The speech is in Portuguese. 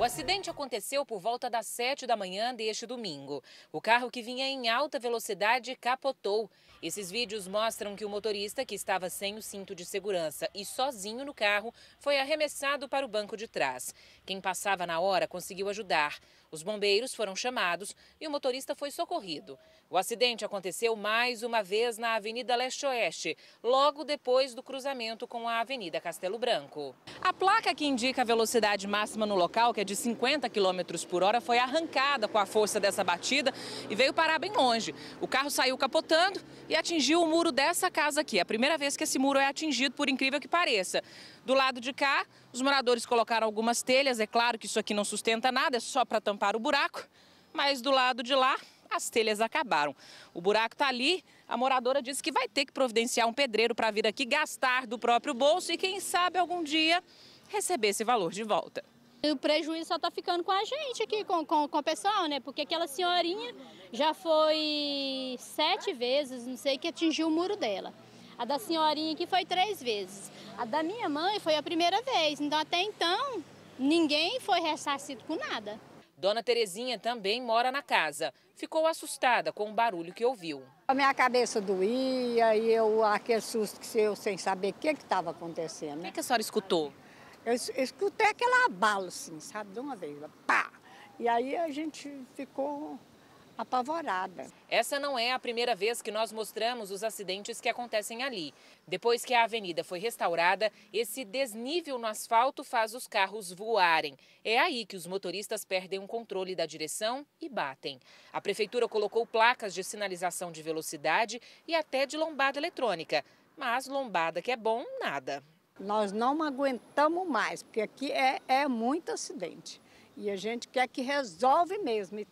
O acidente aconteceu por volta das 7 da manhã deste domingo. O carro que vinha em alta velocidade capotou. Esses vídeos mostram que o motorista, que estava sem o cinto de segurança e sozinho no carro, foi arremessado para o banco de trás. Quem passava na hora conseguiu ajudar. Os bombeiros foram chamados e o motorista foi socorrido. O acidente aconteceu mais uma vez na Avenida Leste-Oeste, logo depois do cruzamento com a Avenida Castelo Branco. A placa que indica a velocidade máxima no local, que é de 50 km por hora foi arrancada com a força dessa batida e veio parar bem longe. O carro saiu capotando e atingiu o muro dessa casa aqui. É a primeira vez que esse muro é atingido, por incrível que pareça. Do lado de cá, os moradores colocaram algumas telhas. É claro que isso aqui não sustenta nada, é só para tampar o buraco. Mas do lado de lá, as telhas acabaram. O buraco está ali, a moradora disse que vai ter que providenciar um pedreiro para vir aqui gastar do próprio bolso e, quem sabe, algum dia receber esse valor de volta. E o prejuízo só está ficando com a gente aqui, com, com, com o pessoal, né? Porque aquela senhorinha já foi sete vezes, não sei, que atingiu o muro dela. A da senhorinha aqui foi três vezes. A da minha mãe foi a primeira vez. Então, até então, ninguém foi ressarcido com nada. Dona Terezinha também mora na casa. Ficou assustada com o barulho que ouviu. A minha cabeça doía e eu aquele susto que eu sem saber o que estava acontecendo. Né? O que, que a senhora escutou? Eu, escutei aquele abalo, assim, sabe, de uma vez, pá! E aí a gente ficou apavorada. Essa não é a primeira vez que nós mostramos os acidentes que acontecem ali. Depois que a avenida foi restaurada, esse desnível no asfalto faz os carros voarem. É aí que os motoristas perdem o controle da direção e batem. A prefeitura colocou placas de sinalização de velocidade e até de lombada eletrônica. Mas lombada que é bom, nada. Nós não aguentamos mais, porque aqui é, é muito acidente. E a gente quer que resolve mesmo.